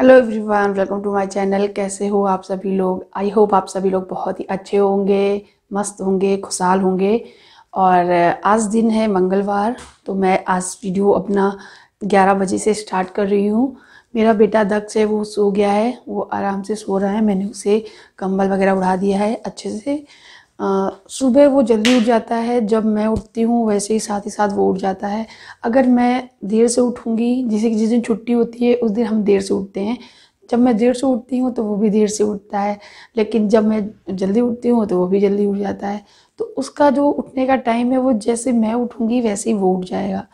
Hello everyone welcome to my channel कैसे हो आप सभी लोग आई होप आप सभी लोग बहुत ही अच्छे होंगे मस्त होंगे खुशहाल होंगे और आज दिन है मंगलवार तो मैं आज वीडियो अपना 11 बजे से स्टार्ट कर रही हूँ मेरा बेटा दक्ष है वो सो गया है वो आराम से सो रहा है मैंने उसे कंबल वगैरह उड़ा दिया है अच्छे से सुबह वो जल्दी उठ जाता है जब मैं उठती हूँ वैसे ही साथ ही साथ वो उठ जाता है अगर मैं देर से उठूँगी जैसे कि जिस दिन छुट्टी होती है उस दिन हम देर से उठते हैं जब मैं देर से उठती हूँ तो वो भी देर से उठता है लेकिन जब मैं जल्दी उठती हूँ तो वो भी जल्दी उठ जाता है तो उसका जो उठने का टाइम है वो जैसे मैं उठूँगी वैसे ही वो उठ जाएगा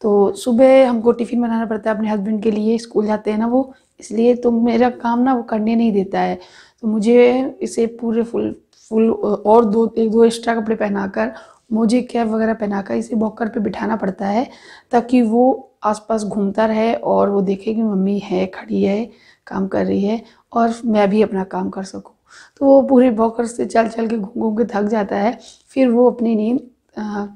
तो सुबह हमको टिफ़िन बनाना पड़ता है अपने हस्बैंड के लिए स्कूल जाते हैं ना वो इसलिए तो मेरा काम ना वो करने नहीं देता है तो मुझे इसे पूरे फुल फुल और दो एक दो एक्स्ट्रा कपड़े पहनाकर मोजे कैप वगैरह पहनाकर इसे बॉकर पे बिठाना पड़ता है ताकि वो आसपास घूमता रहे और वो देखे कि मम्मी है खड़ी है काम कर रही है और मैं भी अपना काम कर सकूँ तो वो पूरे बॉकर से चल चल के घूम घूम के थक जाता है फिर वो अपनी नींद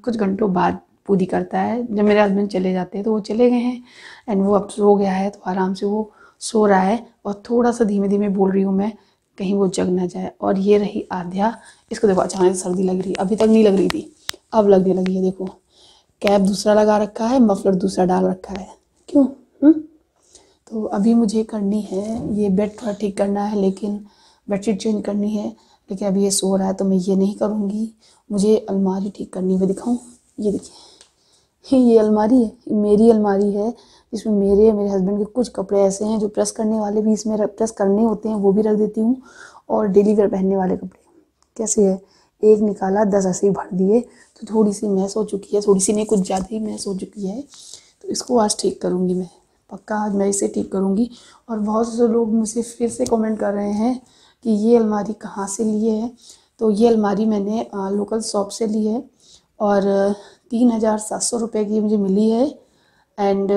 कुछ घंटों बाद पूरी करता है जब मेरे हस्बैंड चले जाते हैं तो वो चले गए हैं एंड वो अब सो गया है तो आराम से वो सो रहा है और थोड़ा सा धीमे धीमे बोल रही हूँ मैं कहीं वो जग ना जाए और ये रही आध्या इसको देखो अचानक सर्दी लग रही अभी तक नहीं लग रही थी अब लगने लगी है देखो कैप दूसरा लगा रखा है मफलर दूसरा डाल रखा है क्यों हुँ? हम्म? तो अभी मुझे करनी है ये बेड थोड़ा ठीक करना है लेकिन बेडशीट चेंज करनी है लेकिन अभी ये सो रहा है तो मैं ये नहीं करूँगी मुझे अलमारी ठीक करनी है दिखाऊँ ये देखिए ये अलमारी है मेरी अलमारी है जिसमें मेरे या मेरे हस्बैंड के कुछ कपड़े ऐसे हैं जो प्रेस करने वाले भी इसमें प्रेस करने होते हैं वो भी रख देती हूँ और डेली वेयर पहनने वाले कपड़े कैसे है एक निकाला दस ऐसे ही भर दिए तो थोड़ी सी मैस हो चुकी है थोड़ी सी नहीं कुछ ज़्यादा ही मैस हो चुकी है तो इसको आज ठीक करूँगी मैं पक्का आज मैं इसे ठीक करूँगी और बहुत से लोग मुझसे फिर से कमेंट कर रहे हैं कि ये अलमारी कहाँ से ली है तो ये अलमारी मैंने लोकल शॉप से ली है और तीन हज़ार सात सौ रुपये की मुझे मिली है एंड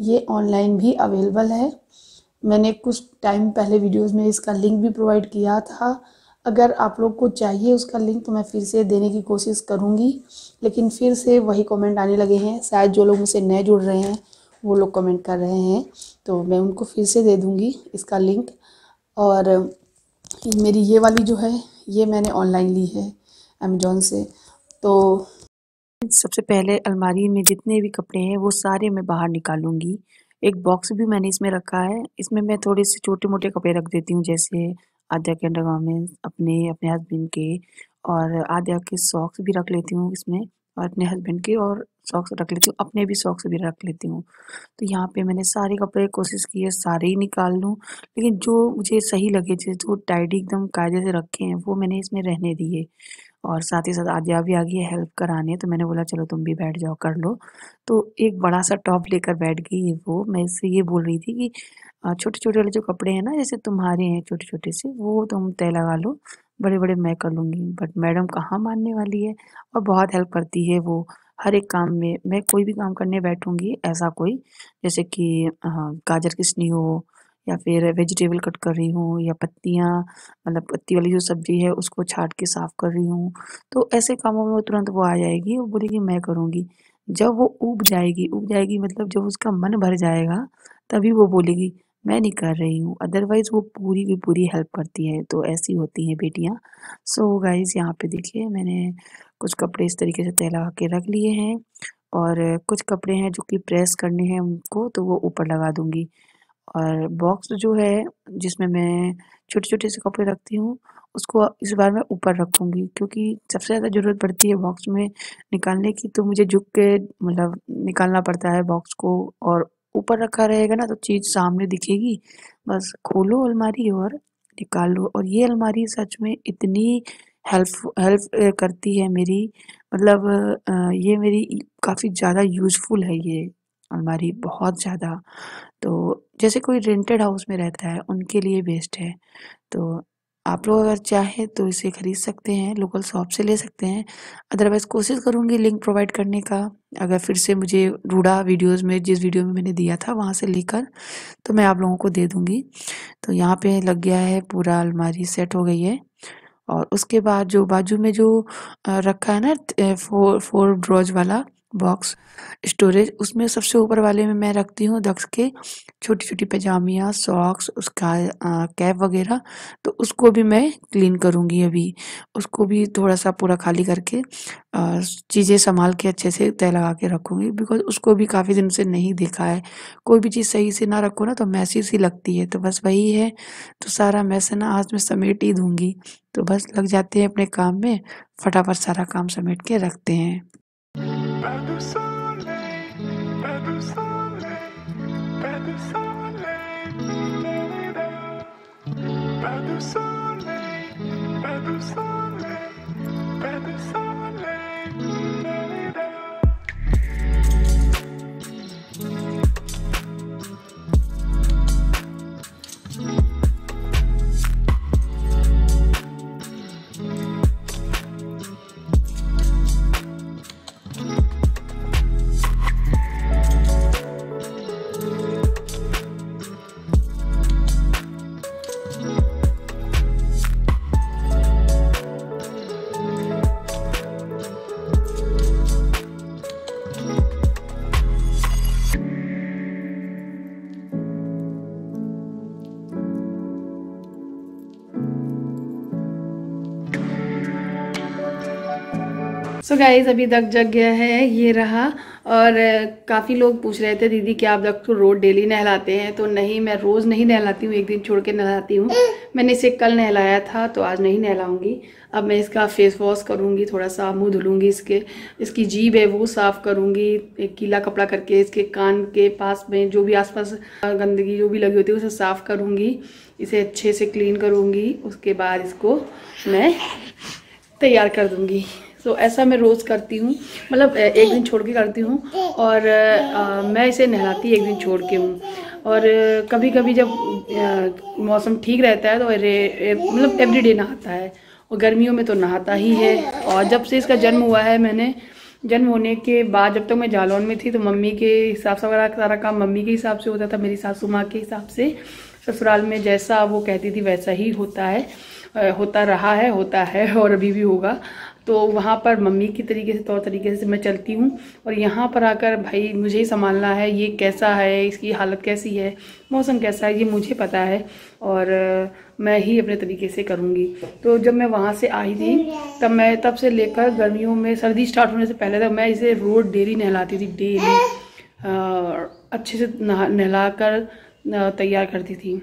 ये ऑनलाइन भी अवेलेबल है मैंने कुछ टाइम पहले वीडियोस में इसका लिंक भी प्रोवाइड किया था अगर आप लोग को चाहिए उसका लिंक तो मैं फिर से देने की कोशिश करूँगी लेकिन फिर से वही कमेंट आने लगे हैं शायद जो लोग मुझसे नए जुड़ रहे हैं वो लोग कमेंट कर रहे हैं तो मैं उनको फिर से दे दूँगी इसका लिंक और मेरी ये वाली जो है ये मैंने ऑनलाइन ली है अमेजोन से तो सबसे पहले अलमारी में जितने भी कपड़े हैं वो सारे मैं बाहर निकालूंगी एक बॉक्स भी मैंने इसमें रखा है इसमें मैं थोड़े से छोटे मोटे कपड़े रख देती हूँ जैसे आद्या के अंडरगार्मेंट्स अपने अपने हस्बैंड के और आद्या के सॉक्स भी रख लेती हूँ इसमें और अपने हस्बैंड के और सॉक्स रख लेती हूँ अपने भी सॉक्स भी रख लेती हूँ तो यहाँ पे मैंने सारे कपड़े कोशिश की है सारे ही निकाल लूँ लेकिन जो मुझे सही लगे जो टाइडी एकदम कायदे से रखे हैं वो मैंने इसमें रहने दिए और साथ ही साथ आद्या भी आ गई है हेल्प कराने तो मैंने बोला चलो तुम भी बैठ जाओ कर लो तो एक बड़ा सा टॉप लेकर बैठ गई है वो मैं इससे ये बोल रही थी कि छोटे छोटे वाले जो कपड़े हैं ना जैसे तुम्हारे हैं छोटे छोटे से वो तुम तय लगा लो बड़े बड़े मैं कर लूँगी बट मैडम कहाँ मानने वाली है और बहुत हेल्प करती है वो हर एक काम में मैं कोई भी काम करने बैठूंगी ऐसा कोई जैसे कि गाजर किसनी हो या फिर वेजिटेबल कट कर रही हूँ या पत्तियाँ मतलब पत्ती वाली जो सब्ज़ी है उसको छाट के साफ़ कर रही हूँ तो ऐसे कामों में वो तुरंत वो आ जाएगी वो बोलेगी मैं करूँगी जब वो उब जाएगी उब जाएगी मतलब जब उसका मन भर जाएगा तभी वो बोलेगी मैं नहीं कर रही हूँ अदरवाइज़ वो पूरी की पूरी हेल्प करती है तो ऐसी होती हैं बेटियाँ सो गाइज़ यहाँ पे देखिए मैंने कुछ कपड़े इस तरीके से लगा के रख लिए हैं और कुछ कपड़े हैं जो कि प्रेस करने हैं उनको तो वो ऊपर लगा दूँगी और बॉक्स जो है जिसमें मैं छोटे छोटे से कपड़े रखती हूँ उसको इस बार मैं ऊपर रखूँगी क्योंकि सबसे ज़्यादा ज़रूरत पड़ती है बॉक्स में निकालने की तो मुझे झुक के मतलब निकालना पड़ता है बॉक्स को और ऊपर रखा रहेगा ना तो चीज़ सामने दिखेगी बस खोलो अलमारी और निकाल लो और ये अलमारी सच में इतनी हेल्प हेल्प करती है मेरी मतलब ये मेरी काफ़ी ज़्यादा यूज़फुल है ये अलमारी बहुत ज़्यादा तो जैसे कोई रेंटेड हाउस में रहता है उनके लिए बेस्ट है तो आप लोग अगर चाहें तो इसे ख़रीद सकते हैं लोकल शॉप से ले सकते हैं अदरवाइज़ कोशिश करूँगी लिंक प्रोवाइड करने का अगर फिर से मुझे रूढ़ा वीडियोस में जिस वीडियो में मैंने दिया था वहाँ से लेकर तो मैं आप लोगों को दे दूँगी तो यहाँ पे लग गया है पूरा अलमारी सेट हो गई है और उसके बाद जो बाजू में जो रखा है ना फोर फोर ड्रॉज वाला बॉक्स स्टोरेज उसमें सबसे ऊपर वाले में मैं रखती हूँ दक्ष के छोटी छोटी पैजामियाँ सॉक्स उसका कैप वगैरह तो उसको भी मैं क्लीन करूँगी अभी उसको भी थोड़ा सा पूरा खाली करके चीज़ें संभाल के अच्छे से तय लगा के रखूँगी बिकॉज उसको भी काफ़ी दिन से नहीं देखा है कोई भी चीज़ सही से ना रखो ना तो मैसी सी लगती है तो बस वही है तो सारा मैसे ना आज मैं समेट ही दूँगी तो बस लग जाते हैं अपने काम में फटाफट सारा काम समेट के रखते हैं du soleil, pas du soleil, pas du soleil, pas du soleil, pas soleil. So so guys अभी दक जग गया है ये रहा और काफ़ी लोग पूछ रहे थे दीदी क्या आप दक को रोज़ डेली नहलाते हैं तो नहीं मैं रोज़ नहीं नहलाती हूँ एक दिन छोड़ के नहलाती हूँ मैंने इसे कल नहलाया था तो आज नहीं नहलाऊँगी अब मैं इसका फेस वॉश करूँगी थोड़ा सा मुंह धुलूँगी इसके इसकी जीभ है वो साफ़ करूँगी एक कीला कपड़ा करके इसके कान के पास में जो भी आसपास गंदगी जो भी लगी होती है उसे साफ़ करूँगी इसे अच्छे से क्लीन करूँगी उसके बाद इसको मैं तैयार कर दूँगी सो so, ऐसा मैं रोज़ करती हूँ मतलब एक दिन छोड़ के करती हूँ और आ, मैं इसे नहलाती एक दिन छोड़ के हूँ और कभी कभी जब आ, मौसम ठीक रहता है तो मतलब एवरी डे नहाता है और गर्मियों में तो नहाता ही है और जब से इसका जन्म हुआ है मैंने जन्म होने के बाद जब तक तो मैं जालौन में थी तो मम्मी के हिसाब से वगैरह सारा काम मम्मी के हिसाब से होता था मेरी सासू माँ के हिसाब से ससुराल में जैसा वो कहती थी वैसा ही होता है होता रहा है होता है और अभी भी होगा तो वहाँ पर मम्मी की तरीके से तौर तरीके से मैं चलती हूँ और यहाँ पर आकर भाई मुझे ही संभालना है ये कैसा है इसकी हालत कैसी है मौसम कैसा है ये मुझे पता है और मैं ही अपने तरीके से करूँगी तो जब मैं वहाँ से आई थी तब मैं तब से लेकर गर्मियों में सर्दी स्टार्ट होने से पहले तक मैं इसे रोड डेली नहलाती थी डेली अच्छे से नहा नहला कर तैयार करती थी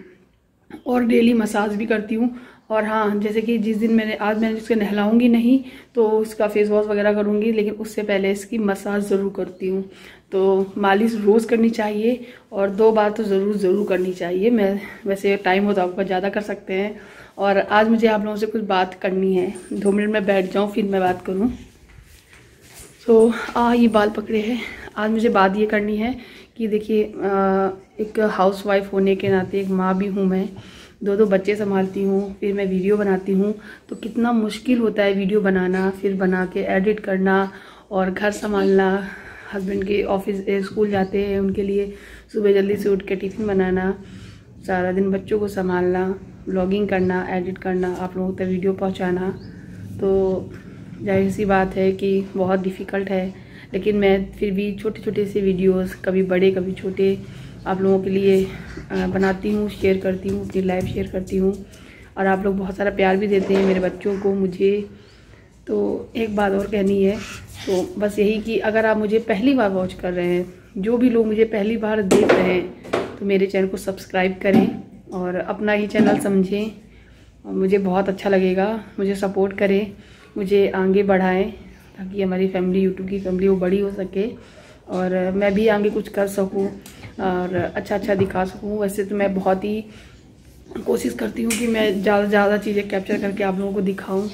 और डेली मसाज भी करती हूँ और हाँ जैसे कि जिस दिन मैंने आज मैंने उसको नहलाऊंगी नहीं तो उसका फेस वॉश वगैरह करूँगी लेकिन उससे पहले इसकी मसाज ज़रूर करती हूँ तो मालिश रोज़ करनी चाहिए और दो बार तो ज़रूर ज़रूर करनी चाहिए मैं वैसे टाइम होता तो आपका ज़्यादा कर सकते हैं और आज मुझे आप लोगों से कुछ बात करनी है दो मिनट में बैठ जाऊँ फिर मैं बात करूँ तो आ ये बाल पकड़े हैं आज मुझे बात ये करनी है कि देखिए एक हाउसवाइफ होने के नाते एक माँ भी हूँ मैं दो दो बच्चे संभालती हूँ फिर मैं वीडियो बनाती हूँ तो कितना मुश्किल होता है वीडियो बनाना फिर बना के एडिट करना और घर संभालना हस्बैंड के ऑफिस स्कूल जाते हैं उनके लिए सुबह जल्दी से उठ के टिफ़िन बनाना सारा दिन बच्चों को संभालना ब्लॉगिंग करना एडिट करना आप लोगों तक वीडियो पहुँचाना तो जाहिर सी बात है कि बहुत डिफ़िकल्ट है लेकिन मैं फिर भी छोटे छोटे से वीडियोस कभी बड़े कभी छोटे आप लोगों के लिए बनाती हूँ शेयर करती हूँ अपनी लाइफ शेयर करती हूँ और आप लोग बहुत सारा प्यार भी देते हैं मेरे बच्चों को मुझे तो एक बात और कहनी है तो बस यही कि अगर आप मुझे पहली बार वॉच कर रहे हैं जो भी लोग मुझे पहली बार देख रहे हैं तो मेरे चैनल को सब्सक्राइब करें और अपना ही चैनल समझें मुझे बहुत अच्छा लगेगा मुझे सपोर्ट करें मुझे आगे बढ़ाएं ताकि हमारी फैमिली यूट्यूब की फैमिली वो बड़ी हो सके और मैं भी आगे कुछ कर सकूँ और अच्छा अच्छा दिखा सकूँ वैसे तो मैं बहुत ही कोशिश करती हूँ कि मैं ज़्यादा से ज़्यादा चीज़ें कैप्चर करके आप लोगों को दिखाऊँ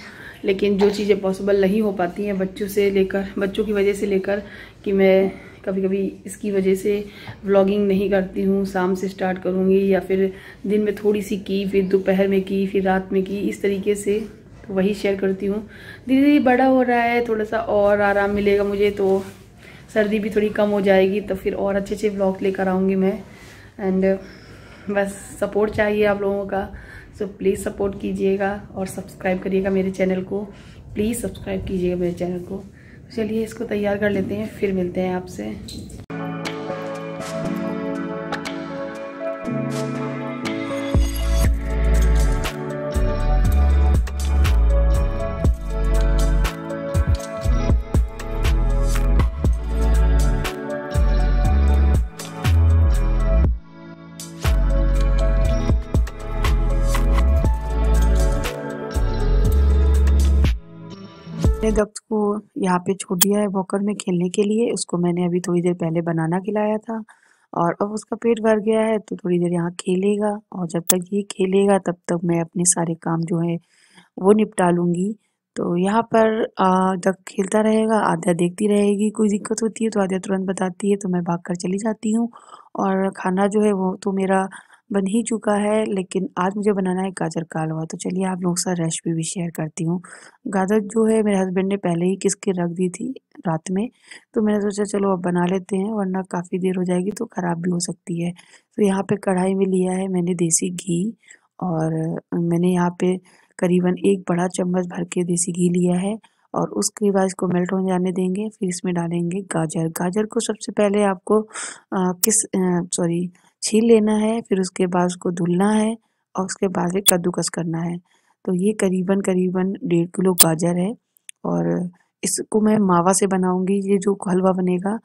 लेकिन जो चीज़ें पॉसिबल नहीं हो पाती हैं बच्चों से लेकर बच्चों की वजह से लेकर कि मैं कभी कभी इसकी वजह से व्लॉगिंग नहीं करती हूँ शाम से स्टार्ट करूँगी या फिर दिन में थोड़ी सी की फिर दोपहर में की फिर रात में की इस तरीके से तो वही शेयर करती हूँ धीरे धीरे बड़ा हो रहा है थोड़ा सा और आराम मिलेगा मुझे तो सर्दी भी थोड़ी कम हो जाएगी तो फिर और अच्छे अच्छे ब्लॉग लेकर आऊँगी मैं एंड बस सपोर्ट चाहिए आप लोगों का सो प्लीज़ सपोर्ट कीजिएगा और सब्सक्राइब करिएगा मेरे चैनल को प्लीज़ सब्सक्राइब कीजिएगा मेरे चैनल को चलिए इसको तैयार कर लेते हैं फिर मिलते हैं आपसे अपने दक्ष को यहाँ पे छोड़ दिया है वॉकर में खेलने के लिए उसको मैंने अभी थोड़ी देर पहले बनाना खिलाया था और अब उसका पेट भर गया है तो थोड़ी देर यहाँ खेलेगा और जब तक ये खेलेगा तब तक मैं अपने सारे काम जो है वो निपटा लूँगी तो यहाँ पर जब खेलता रहेगा आध्या देखती रहेगी कोई दिक्कत होती है तो आध्या तुरंत बताती है तो मैं भाग कर चली जाती हूँ और खाना जो है वो तो मेरा बन ही चुका है लेकिन आज मुझे बनाना है गाजर का हलवा तो चलिए आप लोगों के साथ रेसिपी भी शेयर करती हूँ गाजर जो है मेरे हस्बैंड ने पहले ही किसके रख दी थी रात में तो मैंने सोचा चलो अब बना लेते हैं वरना काफ़ी देर हो जाएगी तो ख़राब भी हो सकती है तो यहाँ पे कढ़ाई में लिया है मैंने देसी घी और मैंने यहाँ पे करीबन एक बड़ा चम्मच भर के देसी घी लिया है और उसके बाद इसको मेल्ट होने जाने देंगे फिर इसमें डालेंगे गाजर गाजर को सबसे पहले आपको आ, किस सॉरी छील लेना है फिर उसके बाद उसको धुलना है और उसके बाद फिर कद्दूकस करना है तो ये करीबन करीबन डेढ़ किलो गाजर है और इसको मैं मावा से बनाऊंगी ये जो हलवा बनेगा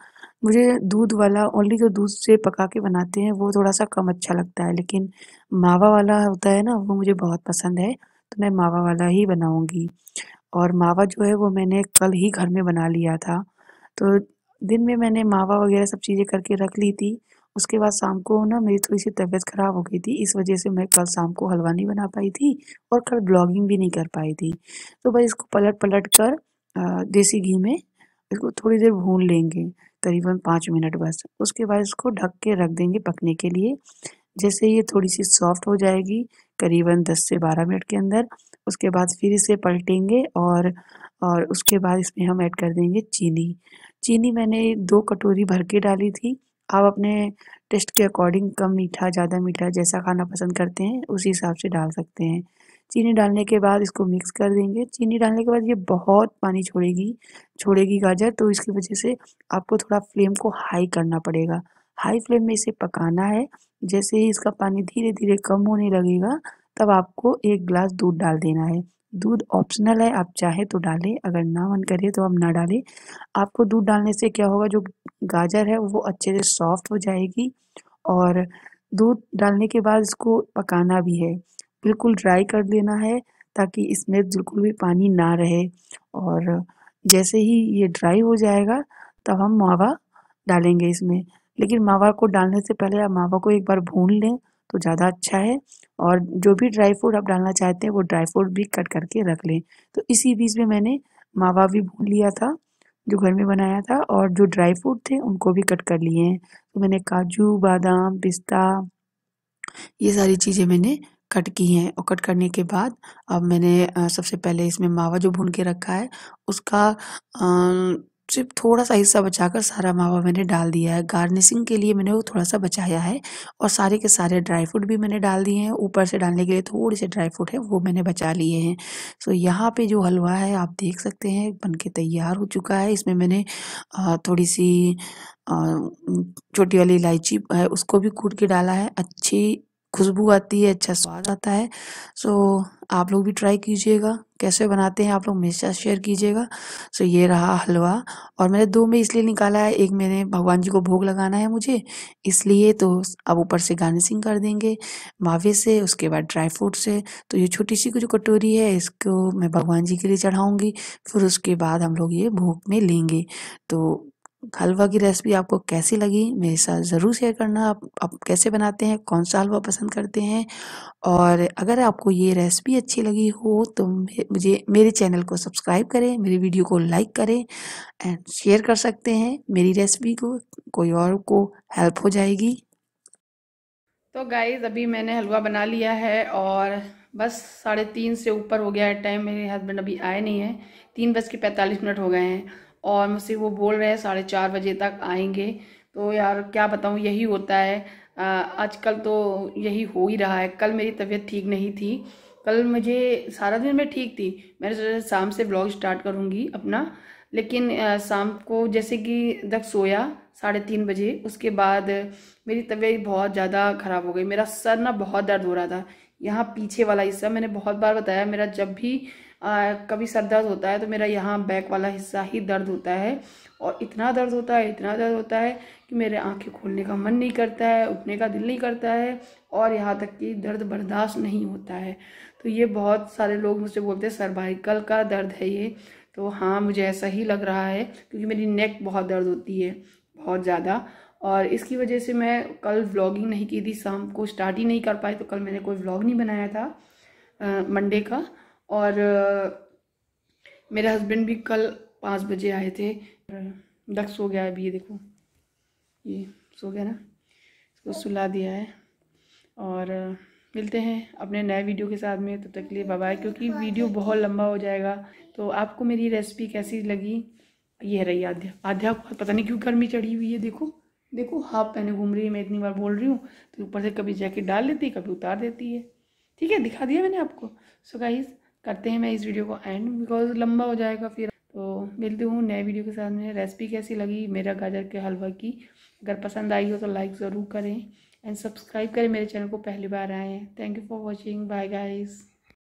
मुझे दूध वाला ओनली जो दूध से पका के बनाते हैं वो थोड़ा सा कम अच्छा लगता है लेकिन मावा वाला होता है ना वो मुझे बहुत पसंद है तो मैं मावा वाला ही बनाऊंगी और मावा जो है वो मैंने कल ही घर में बना लिया था तो दिन में मैंने मावा वगैरह सब चीज़ें करके रख ली थी उसके बाद शाम को ना मेरी थोड़ी सी तबीयत ख़राब हो गई थी इस वजह से मैं कल शाम को हलवा नहीं बना पाई थी और कल ब्लॉगिंग भी नहीं कर पाई थी तो भाई इसको पलट पलट कर देसी घी में इसको थोड़ी देर भून लेंगे करीबन पाँच मिनट बस उसके बाद इसको ढक के रख देंगे पकने के लिए जैसे ये थोड़ी सी सॉफ्ट हो जाएगी करीबन दस से बारह मिनट के अंदर उसके बाद फिर इसे पलटेंगे और और उसके बाद इसमें हम ऐड कर देंगे चीनी चीनी मैंने दो कटोरी भर के डाली थी आप अपने टेस्ट के अकॉर्डिंग कम मीठा ज़्यादा मीठा जैसा खाना पसंद करते हैं उसी हिसाब से डाल सकते हैं चीनी डालने के बाद इसको मिक्स कर देंगे चीनी डालने के बाद ये बहुत पानी छोड़ेगी छोड़ेगी गाजर तो इसकी वजह से आपको थोड़ा फ्लेम को हाई करना पड़ेगा हाई फ्लेम में इसे पकाना है जैसे ही इसका पानी धीरे धीरे कम होने लगेगा तब आपको एक गिलास दूध डाल देना है दूध ऑप्शनल है आप चाहे तो डालें अगर ना मन करे तो आप ना डालें आपको दूध डालने से क्या होगा जो गाजर है वो अच्छे से सॉफ्ट हो जाएगी और दूध डालने के बाद इसको पकाना भी है बिल्कुल ड्राई कर देना है ताकि इसमें बिल्कुल भी पानी ना रहे और जैसे ही ये ड्राई हो जाएगा तब हम मावा डालेंगे इसमें लेकिन मावा को डालने से पहले आप मावा को एक बार भून लें तो ज़्यादा अच्छा है और जो भी ड्राई फ्रूट आप डालना चाहते हैं वो ड्राई फ्रूट भी कट करके रख लें तो इसी बीच में मैंने मावा भी भून लिया था जो घर में बनाया था और जो ड्राई फ्रूट थे उनको भी कट कर लिए हैं तो मैंने काजू बादाम पिस्ता ये सारी चीज़ें मैंने कट की हैं और कट करने के बाद अब मैंने सबसे पहले इसमें मावा जो भून के रखा है उसका सिर्फ थोड़ा सा हिस्सा बचाकर सारा मावा मैंने डाल दिया है गार्निशिंग के लिए मैंने वो थोड़ा सा बचाया है और सारे के सारे ड्राई फ्रूट भी मैंने डाल दिए हैं ऊपर से डालने के लिए थोड़े से ड्राई फ्रूट है वो मैंने बचा लिए हैं सो यहाँ पे जो हलवा है आप देख सकते हैं बन के तैयार हो चुका है इसमें मैंने थोड़ी सी छोटी वाली इलायची है उसको भी कूट के डाला है अच्छी खुशबू आती है अच्छा स्वाद आता है सो आप लोग भी ट्राई कीजिएगा कैसे बनाते हैं आप लोग मेरे साथ शेयर कीजिएगा सो ये रहा हलवा और मैंने दो में इसलिए निकाला है एक मैंने भगवान जी को भोग लगाना है मुझे इसलिए तो अब ऊपर से गार्निशिंग कर देंगे मावे से उसके बाद ड्राई फ्रूट से तो ये छोटी सी जो कटोरी है इसको मैं भगवान जी के लिए चढ़ाऊँगी फिर उसके बाद हम लोग ये भोग में लेंगे तो हलवा की रेसिपी आपको कैसी लगी मेरे साथ ज़रूर शेयर करना आप आप कैसे बनाते हैं कौन सा हलवा पसंद करते हैं और अगर आपको ये रेसिपी अच्छी लगी हो तो मुझे मेरे चैनल को सब्सक्राइब करें मेरी वीडियो को लाइक करें एंड शेयर कर सकते हैं मेरी रेसिपी को कोई और को हेल्प हो जाएगी तो गाइज़ अभी मैंने हलवा बना लिया है और बस साढ़े तीन से ऊपर हो गया है टाइम मेरे हस्बैंड अभी आए नहीं हैं तीन बज के पैंतालीस मिनट हो गए हैं और मुझसे वो बोल रहे हैं साढ़े चार बजे तक आएंगे तो यार क्या बताऊँ यही होता है आजकल तो यही हो ही रहा है कल मेरी तबीयत ठीक नहीं थी कल मुझे सारा दिन मैं ठीक थी मैंने सोचा शाम से ब्लॉग स्टार्ट करूँगी अपना लेकिन शाम को जैसे कि तक सोया साढ़े तीन बजे उसके बाद मेरी तबीयत बहुत ज़्यादा ख़राब हो गई मेरा सर ना बहुत दर्द हो रहा था यहाँ पीछे वाला हिस्सा मैंने बहुत बार बताया मेरा जब भी आ, कभी सर दर्द होता है तो मेरा यहाँ बैक वाला हिस्सा ही दर्द होता है और इतना दर्द होता है इतना दर्द होता है कि मेरे आंखें खोलने का मन नहीं करता है उठने का दिल नहीं करता है और यहाँ तक कि दर्द बर्दाश्त नहीं होता है तो ये बहुत सारे लोग मुझसे बोलते हैं सर्वाइकल का दर्द है ये तो हाँ मुझे ऐसा ही लग रहा है क्योंकि मेरी नेक बहुत दर्द होती है बहुत ज़्यादा और इसकी वजह से मैं कल व्लॉगिंग नहीं की थी शाम को स्टार्ट ही नहीं कर पाई तो कल मैंने कोई व्लॉग नहीं बनाया था मंडे का और मेरे हस्बैंड भी कल पाँच बजे आए थे डक सो गया अभी ये देखो ये सो गया ना इसको सुला दिया है और मिलते हैं अपने नए वीडियो के साथ में तब तो तक लिए बाय क्योंकि वीडियो बहुत लंबा हो जाएगा तो आपको मेरी रेसिपी कैसी लगी ये रही आध्या आध्या पता नहीं क्यों गर्मी चढ़ी हुई है देखो देखो हाफ पहने घूम रही है मैं इतनी बार बोल रही हूँ तो ऊपर से कभी जैकेट डाल लेती है कभी उतार देती है ठीक है दिखा दिया मैंने आपको सो गाइज़ करते हैं मैं इस वीडियो को एंड बिकॉज लंबा हो जाएगा फिर तो मिलती हूँ नए वीडियो के साथ में रेसिपी कैसी लगी मेरा गाजर के हलवा की अगर पसंद आई हो तो लाइक ज़रूर करें एंड सब्सक्राइब करें मेरे चैनल को पहली बार आए हैं thank you for watching bye guys